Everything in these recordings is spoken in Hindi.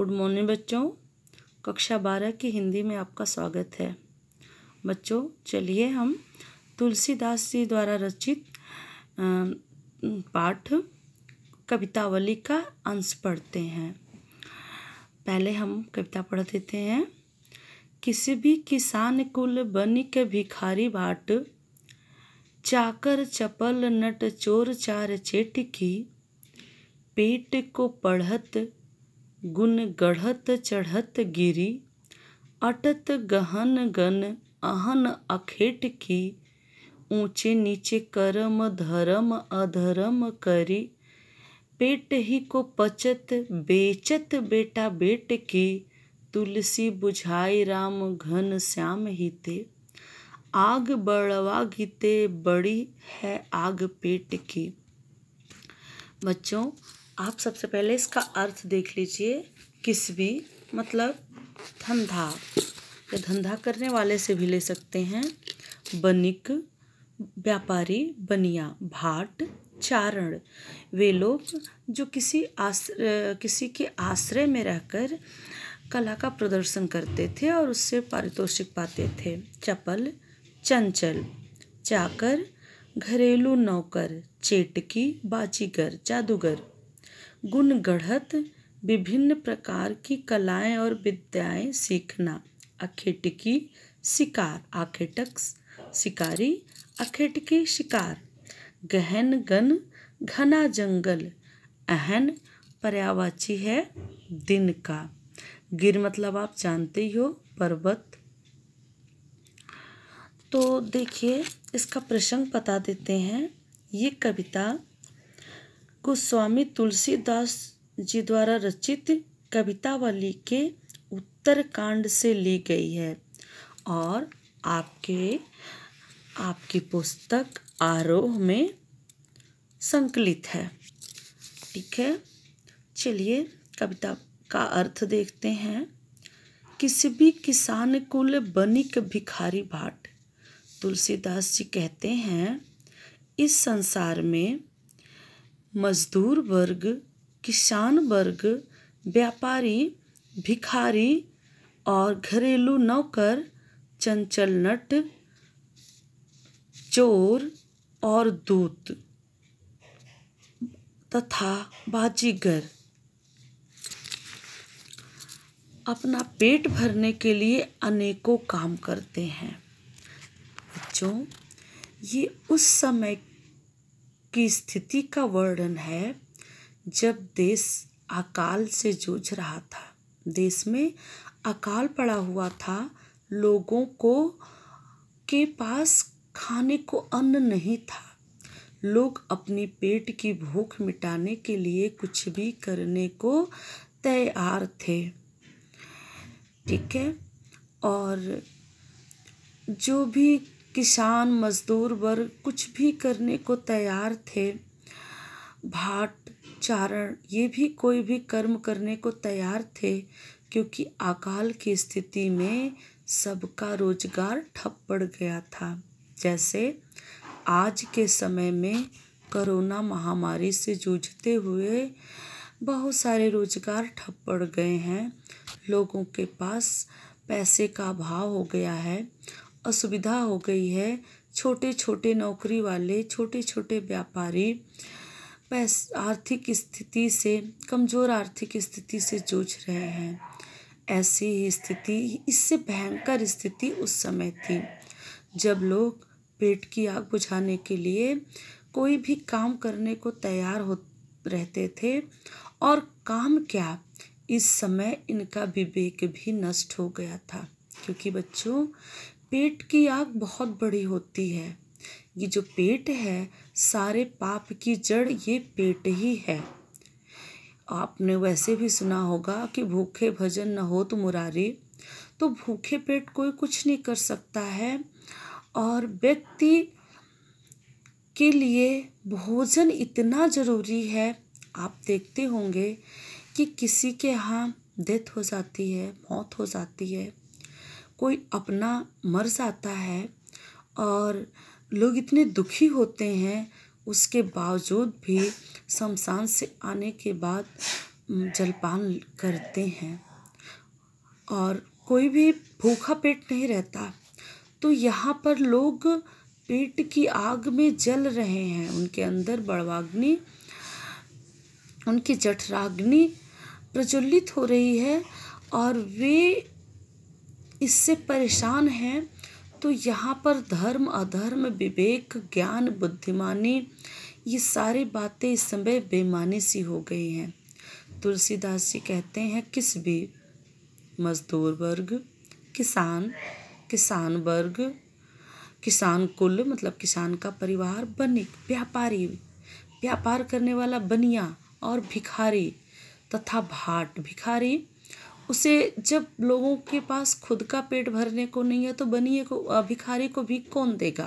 गुड मॉर्निंग बच्चों कक्षा बारह की हिंदी में आपका स्वागत है बच्चों चलिए हम तुलसीदास जी द्वारा रचित पाठ कवितावली का अंश पढ़ते हैं पहले हम कविता पढ़ देते हैं किसी भी किसान कुल के भिखारी बाट चाकर चपल नट चोर चार चेट की पेट को पढ़त गुन गढ़त चढ़त गिरी अटत गहन गन अहन अखेट की ऊंचे नीचे करम धर्म अधर्म करी पेट ही को पचत बेचत बेटा बेट की तुलसी बुझाई राम घन श्याम हिते आग बड़वा गीते बड़ी है आग पेट की बच्चों आप सबसे पहले इसका अर्थ देख लीजिए किस भी मतलब धंधा या धंधा करने वाले से भी ले सकते हैं बनिक व्यापारी बनिया भाट चारण वे लोग जो किसी आश्र किसी के आश्रय में रहकर कला का प्रदर्शन करते थे और उससे पारितोषिक पाते थे चपल चंचल चाकर घरेलू नौकर चेटकी बाजीगर जादूगर गुण गढ़त विभिन्न प्रकार की कलाएं और विद्याएं सीखना अखेटकी शिकार आखेटक शिकारी अखेटकी शिकार गहन गन घना जंगल अहन पर्यावाची है दिन का गिर मतलब आप जानते ही हो पर्वत तो देखिए इसका प्रसंग बता देते हैं ये कविता गोस्वामी तुलसीदास जी द्वारा रचित कवितावली के उत्तरकांड से ली गई है और आपके आपकी पुस्तक आरोह में संकलित है ठीक है चलिए कविता का अर्थ देखते हैं किसी भी किसान कुल बनिक भिखारी भाट तुलसीदास जी कहते हैं इस संसार में मजदूर वर्ग किसान वर्ग व्यापारी भिखारी और घरेलू नौकर चंचल नट चोर और दूत तथा बाजीगर अपना पेट भरने के लिए अनेकों काम करते हैं बच्चों ये उस समय की स्थिति का वर्णन है जब देश अकाल से जूझ रहा था देश में अकाल पड़ा हुआ था लोगों को के पास खाने को अन्न नहीं था लोग अपनी पेट की भूख मिटाने के लिए कुछ भी करने को तैयार थे ठीक है और जो भी किसान मजदूर वर्ग कुछ भी करने को तैयार थे भाट चारण ये भी कोई भी कर्म करने को तैयार थे क्योंकि अकाल की स्थिति में सबका रोजगार ठप पड़ गया था जैसे आज के समय में कोरोना महामारी से जूझते हुए बहुत सारे रोजगार ठप पड़ गए हैं लोगों के पास पैसे का अभाव हो गया है असुविधा हो गई है छोटे छोटे नौकरी वाले छोटे छोटे व्यापारी पैस आर्थिक स्थिति से कमज़ोर आर्थिक स्थिति से जूझ रहे हैं ऐसी ही स्थिति इससे भयंकर स्थिति उस समय थी जब लोग पेट की आग बुझाने के लिए कोई भी काम करने को तैयार हो रहते थे और काम क्या इस समय इनका विवेक भी नष्ट हो गया था क्योंकि बच्चों पेट की आग बहुत बड़ी होती है ये जो पेट है सारे पाप की जड़ ये पेट ही है आपने वैसे भी सुना होगा कि भूखे भजन न हो तो मुरारी तो भूखे पेट कोई कुछ नहीं कर सकता है और व्यक्ति के लिए भोजन इतना ज़रूरी है आप देखते होंगे कि किसी के यहाँ डेथ हो जाती है मौत हो जाती है कोई अपना मर जाता है और लोग इतने दुखी होते हैं उसके बावजूद भी शमशान से आने के बाद जलपान करते हैं और कोई भी भूखा पेट नहीं रहता तो यहाँ पर लोग पेट की आग में जल रहे हैं उनके अंदर बड़वाग्नि उनकी जठराग्नि प्रज्वलित हो रही है और वे इससे परेशान हैं तो यहाँ पर धर्म अधर्म विवेक ज्ञान बुद्धिमानी ये सारी बातें इस समय बेमानी सी हो गई हैं तुलसीदास जी कहते हैं किस भी मजदूर वर्ग किसान किसान वर्ग किसान कुल मतलब किसान का परिवार बनिक व्यापारी व्यापार करने वाला बनिया और भिखारी तथा भाट भिखारी उसे जब लोगों के पास खुद का पेट भरने को नहीं है तो बनिए को भिखारी को भी कौन देगा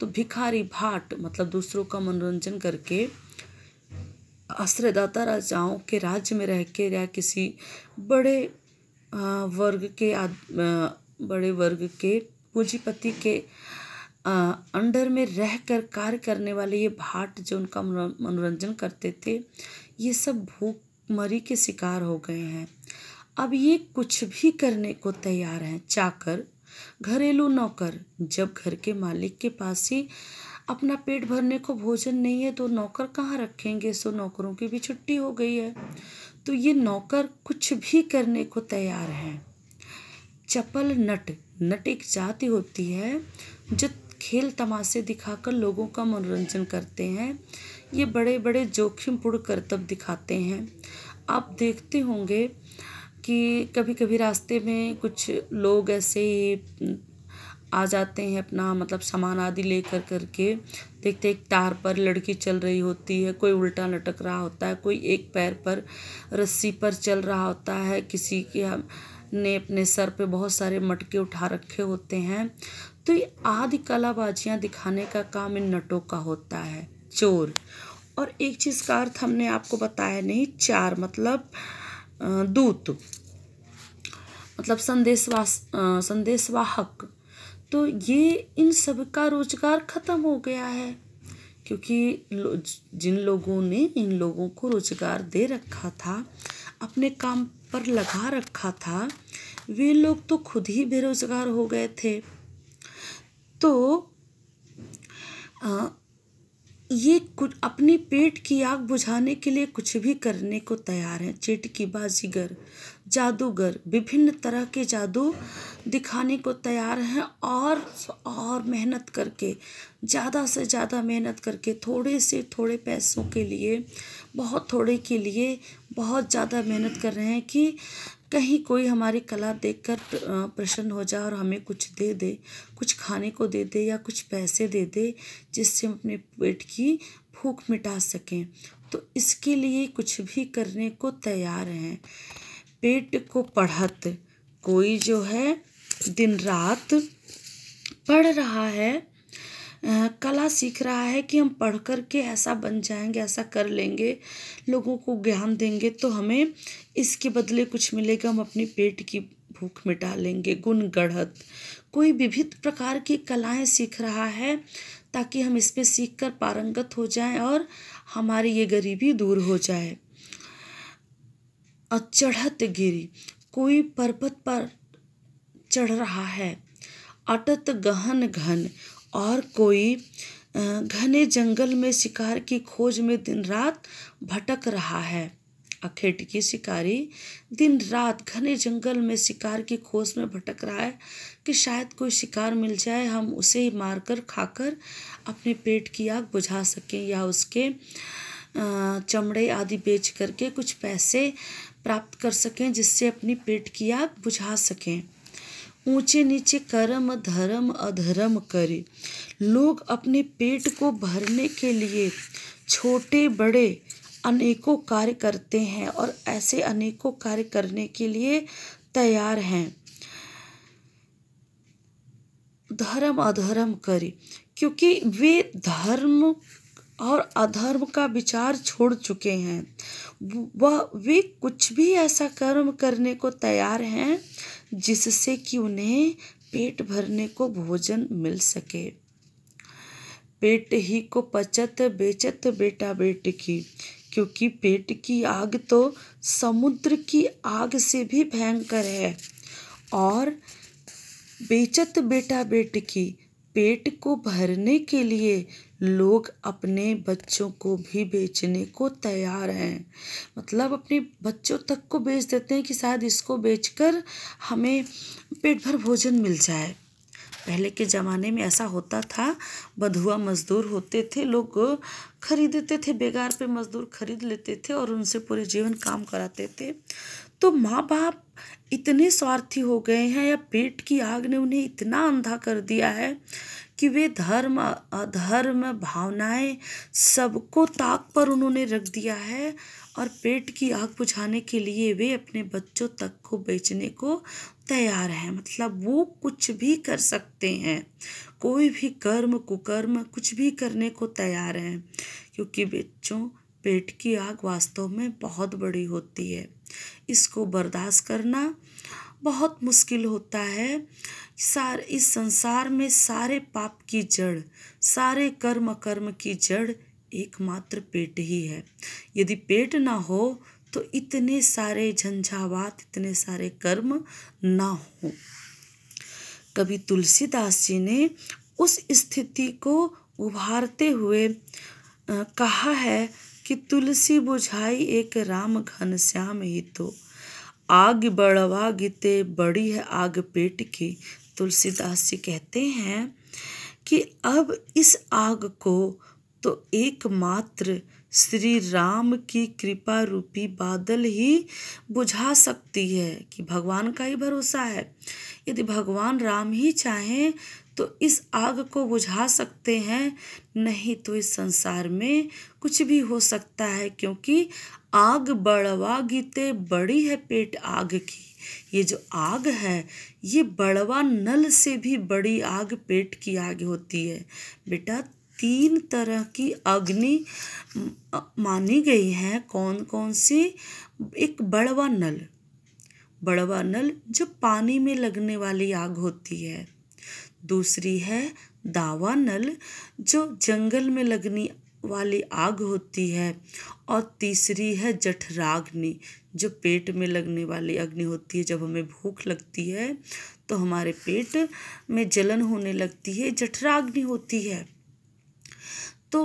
तो भिखारी भाट मतलब दूसरों का मनोरंजन करके आश्रयदाता राजाओं के राज्य में रह के या किसी बड़े वर्ग के आद, बड़े वर्ग के पूंजीपति के अंडर में रह कर कार्य करने वाले ये भाट जो उनका मनोरंजन करते थे ये सब भूखमरी के शिकार हो गए हैं अब ये कुछ भी करने को तैयार हैं चाकर घरेलू नौकर जब घर के मालिक के पास ही अपना पेट भरने को भोजन नहीं है तो नौकर कहाँ रखेंगे सो नौकरों की भी छुट्टी हो गई है तो ये नौकर कुछ भी करने को तैयार हैं चपल नट नट एक जाति होती है जो खेल तमाशे दिखाकर लोगों का मनोरंजन करते हैं ये बड़े बड़े जोखिमपूर्ण कर्तव्य दिखाते हैं आप देखते होंगे कि कभी कभी रास्ते में कुछ लोग ऐसे ही आ जाते हैं अपना मतलब सामान आदि लेकर करके देखते एक तार पर लड़की चल रही होती है कोई उल्टा लटक रहा होता है कोई एक पैर पर रस्सी पर चल रहा होता है किसी के ने अपने सर पे बहुत सारे मटके उठा रखे होते हैं तो ये आदि कलाबाजियाँ दिखाने का काम इन नटों का होता है चोर और एक चीज़ का अर्थ हमने आपको बताया नहीं चार मतलब दूत मतलब संदेशवास संदेशवाहक तो ये इन सब का रोजगार खत्म हो गया है क्योंकि जिन लोगों ने इन लोगों को रोजगार दे रखा था अपने काम पर लगा रखा था वे लोग तो खुद ही बेरोजगार हो गए थे तो आ, ये कुछ अपने पेट की आग बुझाने के लिए कुछ भी करने को तैयार हैं चेटकी बाजीगर जादूगर विभिन्न तरह के जादू दिखाने को तैयार हैं और और मेहनत करके ज़्यादा से ज़्यादा मेहनत करके थोड़े से थोड़े पैसों के लिए बहुत थोड़े के लिए बहुत ज़्यादा मेहनत कर रहे हैं कि कहीं कोई हमारी कला देखकर प्रसन्न हो जाए और हमें कुछ दे दे कुछ खाने को दे दे या कुछ पैसे दे दे जिससे हम अपने पेट की भूख मिटा सकें तो इसके लिए कुछ भी करने को तैयार हैं पेट को पढ़त कोई जो है दिन रात पढ़ रहा है कला सीख रहा है कि हम पढ़ कर के ऐसा बन जाएंगे ऐसा कर लेंगे लोगों को ज्ञान देंगे तो हमें इसके बदले कुछ मिलेगा हम अपने पेट की भूख मिटा लेंगे गुण गढ़त कोई विभिन्न प्रकार की कलाएं सीख रहा है ताकि हम इसमें सीख कर पारंगत हो जाएं और हमारी ये गरीबी दूर हो जाए अचढ़त चढ़त गिरी कोई पर्वत पर चढ़ रहा है अटत गहन घन और कोई घने जंगल में शिकार की खोज में दिन रात भटक रहा है अखेट की शिकारी दिन रात घने जंगल में शिकार की खोज में भटक रहा है कि शायद कोई शिकार मिल जाए हम उसे ही मारकर खाकर अपने पेट की आग बुझा सकें या उसके चमड़े आदि बेच करके कुछ पैसे प्राप्त कर सकें जिससे अपनी पेट की आग बुझा सकें ऊंचे नीचे कर्म धर्म अधर्म करे लोग अपने पेट को भरने के लिए छोटे बड़े अनेकों कार्य करते हैं और ऐसे अनेकों कार्य करने के लिए तैयार हैं धर्म अधर्म करे क्योंकि वे धर्म और अधर्म का विचार छोड़ चुके हैं वह वे कुछ भी ऐसा कर्म करने को तैयार हैं जिससे कि उन्हें पेट भरने को भोजन मिल सके पेट ही को पचत बेचत बेटा बेट की क्योंकि पेट की आग तो समुद्र की आग से भी भयंकर है और बेचत बेटा बेट की पेट को भरने के लिए लोग अपने बच्चों को भी बेचने को तैयार हैं मतलब अपने बच्चों तक को बेच देते हैं कि शायद इसको बेचकर हमें पेट भर भोजन मिल जाए पहले के ज़माने में ऐसा होता था बधुआ मज़दूर होते थे लोग खरीदते थे बेगार पे मज़दूर खरीद लेते थे और उनसे पूरे जीवन काम कराते थे तो माँ बाप इतने स्वार्थी हो गए हैं या पेट की आग ने उन्हें इतना अंधा कर दिया है कि वे धर्म अधर्म भावनाएं सबको ताक पर उन्होंने रख दिया है और पेट की आग बुझाने के लिए वे अपने बच्चों तक को बेचने को तैयार हैं मतलब वो कुछ भी कर सकते हैं कोई भी कर्म कुकर्म कुछ भी करने को तैयार हैं क्योंकि बच्चों पेट की आग वास्तव में बहुत बड़ी होती है इसको बर्दाश्त करना बहुत मुश्किल होता है सार इस संसार में सारे पाप की जड़ सारे कर्म कर्म की जड़ एकमात्र पेट ही है यदि पेट ना हो तो इतने सारे झंझावात इतने सारे कर्म ना हो कभी तुलसीदास जी ने उस स्थिति को उभारते हुए कहा है कि तुलसी बुझाई एक राम घन श्याम ही तो आग बड़वा गीते बड़ी है आग पेट की तुलसीदास जी कहते हैं कि अब इस आग को तो एकमात्र श्री राम की कृपा रूपी बादल ही बुझा सकती है कि भगवान का ही भरोसा है यदि भगवान राम ही चाहें तो इस आग को बुझा सकते हैं नहीं तो इस संसार में कुछ भी हो सकता है क्योंकि आग बड़वा गीते बड़ी है पेट आग की ये जो आग है ये बड़वा नल से भी बड़ी आग पेट की आग होती है बेटा तीन तरह की अग्नि मानी गई है कौन कौन सी एक बड़वा नल बड़वा नल जो पानी में लगने वाली आग होती है दूसरी है दावा नल जो जंगल में लगने वाली आग होती है और तीसरी है जठराग्नि जो पेट में लगने वाली अग्नि होती है जब हमें भूख लगती है तो हमारे पेट में जलन होने लगती है जठराग्नि होती है तो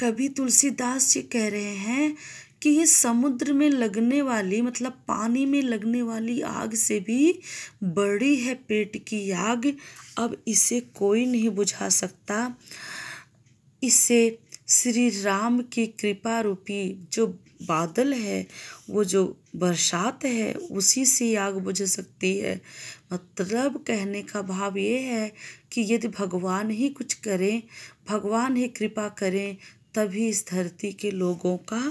कभी तुलसीदास जी कह रहे हैं कि ये समुद्र में लगने वाली मतलब पानी में लगने वाली आग से भी बड़ी है पेट की आग अब इसे कोई नहीं बुझा सकता इसे श्री राम की कृपा रूपी जो बादल है वो जो बरसात है उसी से आग बुझ सकती है मतलब कहने का भाव ये है कि यदि भगवान ही कुछ करें भगवान ही कृपा करें तभी इस धरती के लोगों का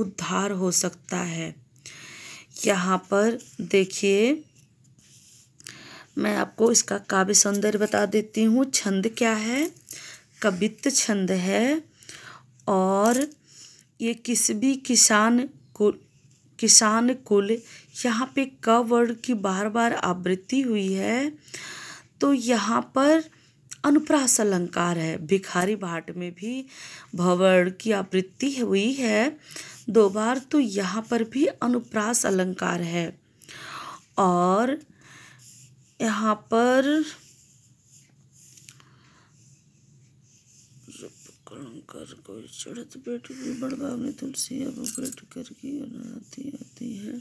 उद्धार हो सकता है यहाँ पर देखिए मैं आपको इसका काव्य सौंदर्य बता देती हूँ छंद क्या है कवित्त छंद है और ये किस भी किसान कुल किसान कुल यहाँ पे क वर्ड की बार बार आवृत्ति हुई है तो यहाँ पर अनुप्रास अलंकार है भिखारी भाट में भी भवर्ण की आवृत्ति हुई है दो बार तो यहाँ पर भी अनुप्रास अलंकार है और यहाँ पर कलंकर कोई चढ़त बैठ गई बड़गाव में तुलसी अब बैठ कर की आती आती है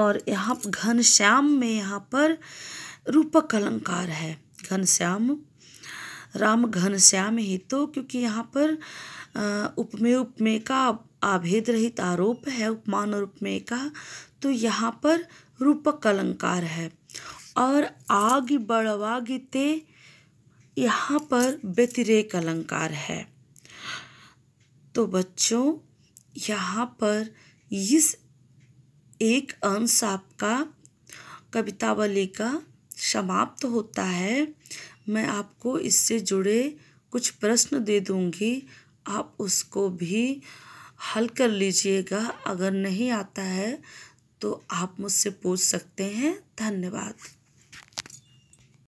और यहाँ घनश्याम में यहाँ पर रूपक अलंकार है घनश्याम राम घनश्याम ही तो क्योंकि यहाँ पर उपमेय उपमेय का आभेद रहित आरोप है उपमान और उपमेय का तो यहाँ पर रूपक अलंकार है और आग बड़वागिते यहाँ पर व्यतिरेक अलंकार है तो बच्चों यहाँ पर इस एक अंश आपका कवितावली का समाप्त होता है मैं आपको इससे जुड़े कुछ प्रश्न दे दूंगी आप उसको भी हल कर लीजिएगा अगर नहीं आता है तो आप मुझसे पूछ सकते हैं धन्यवाद